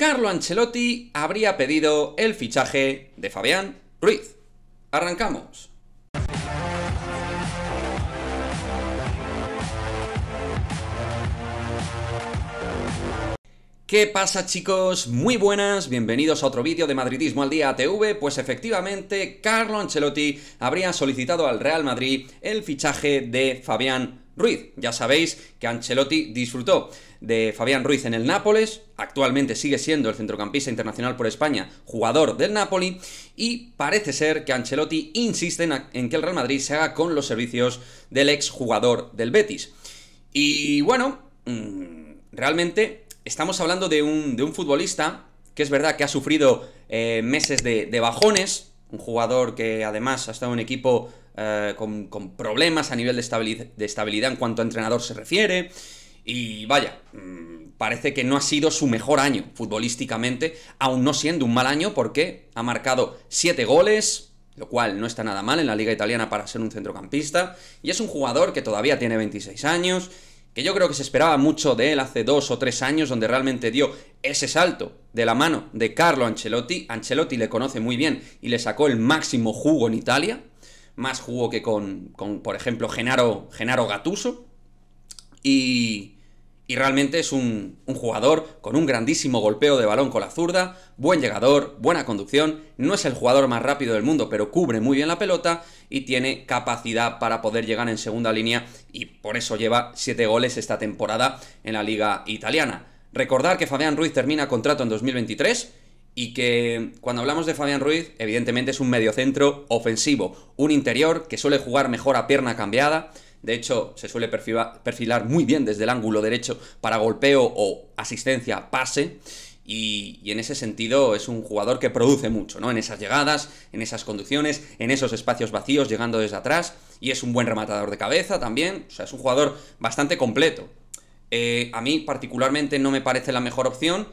Carlo Ancelotti habría pedido el fichaje de Fabián Ruiz. Arrancamos. ¿Qué pasa chicos? Muy buenas, bienvenidos a otro vídeo de Madridismo al Día TV. pues efectivamente Carlo Ancelotti habría solicitado al Real Madrid el fichaje de Fabián Ruiz. Ya sabéis que Ancelotti disfrutó de Fabián Ruiz en el Nápoles, actualmente sigue siendo el centrocampista internacional por España, jugador del Napoli, y parece ser que Ancelotti insiste en que el Real Madrid se haga con los servicios del exjugador del Betis. Y bueno, mm, realmente estamos hablando de un, de un futbolista que es verdad que ha sufrido eh, meses de, de bajones, un jugador que además ha estado en equipo eh, con, problemas a nivel de, estabilidad, de estabilidad en cuanto a entrenador se refiere. Y vaya, mm, parece que no ha sido su mejor año futbolísticamente, aún no siendo un mal año porque ha marcado 7 goles, lo cual no está nada mal en la liga italiana para ser un centrocampista, y es un jugador que todavía tiene 26 años, que yo creo que se esperaba mucho de él hace 2 o 3 años, donde realmente dio ese salto de la mano de Carlo Ancelotti, Ancelotti le conoce muy bien y le sacó el máximo jugo en Italia, más jugó que con, por ejemplo, Genaro, Genaro Gatuso. Y, y realmente es un, un, jugador con un grandísimo golpeo de balón con la zurda, buen llegador, buena conducción, no es el jugador más rápido del mundo, pero cubre muy bien la pelota y tiene capacidad para poder llegar en segunda línea y por eso lleva 7 goles esta temporada en la liga italiana. Recordar que Fabián Ruiz termina contrato en 2023 y que cuando hablamos de Fabián Ruiz, evidentemente es un mediocentro ofensivo, un interior que suele jugar mejor a pierna cambiada. De hecho, se suele perfilar muy bien desde el ángulo derecho para golpeo o asistencia, pase. Y, en ese sentido es un jugador que produce mucho, ¿no? En esas llegadas, en esas conducciones, en esos espacios vacíos llegando desde atrás. Y es un buen rematador de cabeza también. O sea, es un jugador bastante completo. Eh, a mí particularmente no me parece la mejor opción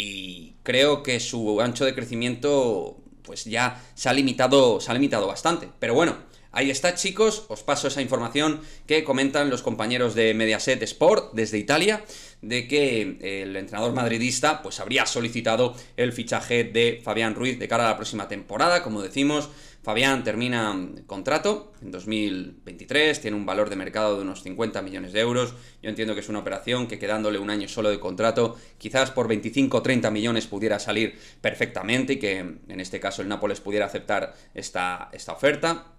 y creo que su ancho de crecimiento pues ya se ha limitado, se ha limitado bastante. Pero bueno, Ahí está, chicos, os paso esa información que comentan los compañeros de Mediaset Sport desde Italia, de que eh, el entrenador madridista pues habría solicitado el fichaje de Fabián Ruiz de cara a la próxima temporada, como decimos, Fabián termina mm, contrato en 2023, tiene un valor de mercado de unos 50 millones de euros. Yo entiendo que es una operación que quedándole un año solo de contrato, quizás por 25 o 30 millones pudiera salir perfectamente y que en este caso el Nápoles pudiera aceptar esta, esta oferta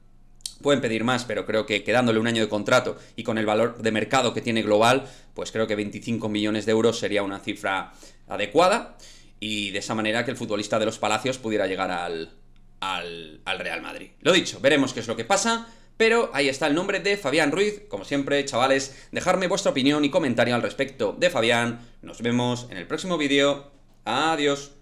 pueden pedir más, pero creo que quedándole un año de contrato y con el valor de mercado que tiene global, pues creo que 25 millones de euros sería una cifra adecuada y de esa manera que el futbolista de los Palacios pudiera llegar al, al, Real Madrid. Lo dicho, veremos qué es lo que pasa. Pero ahí está el nombre de Fabián Ruiz. Como siempre, chavales, dejarme vuestra opinión y comentario al respecto de Fabián. Nos vemos en el próximo vídeo. Adiós.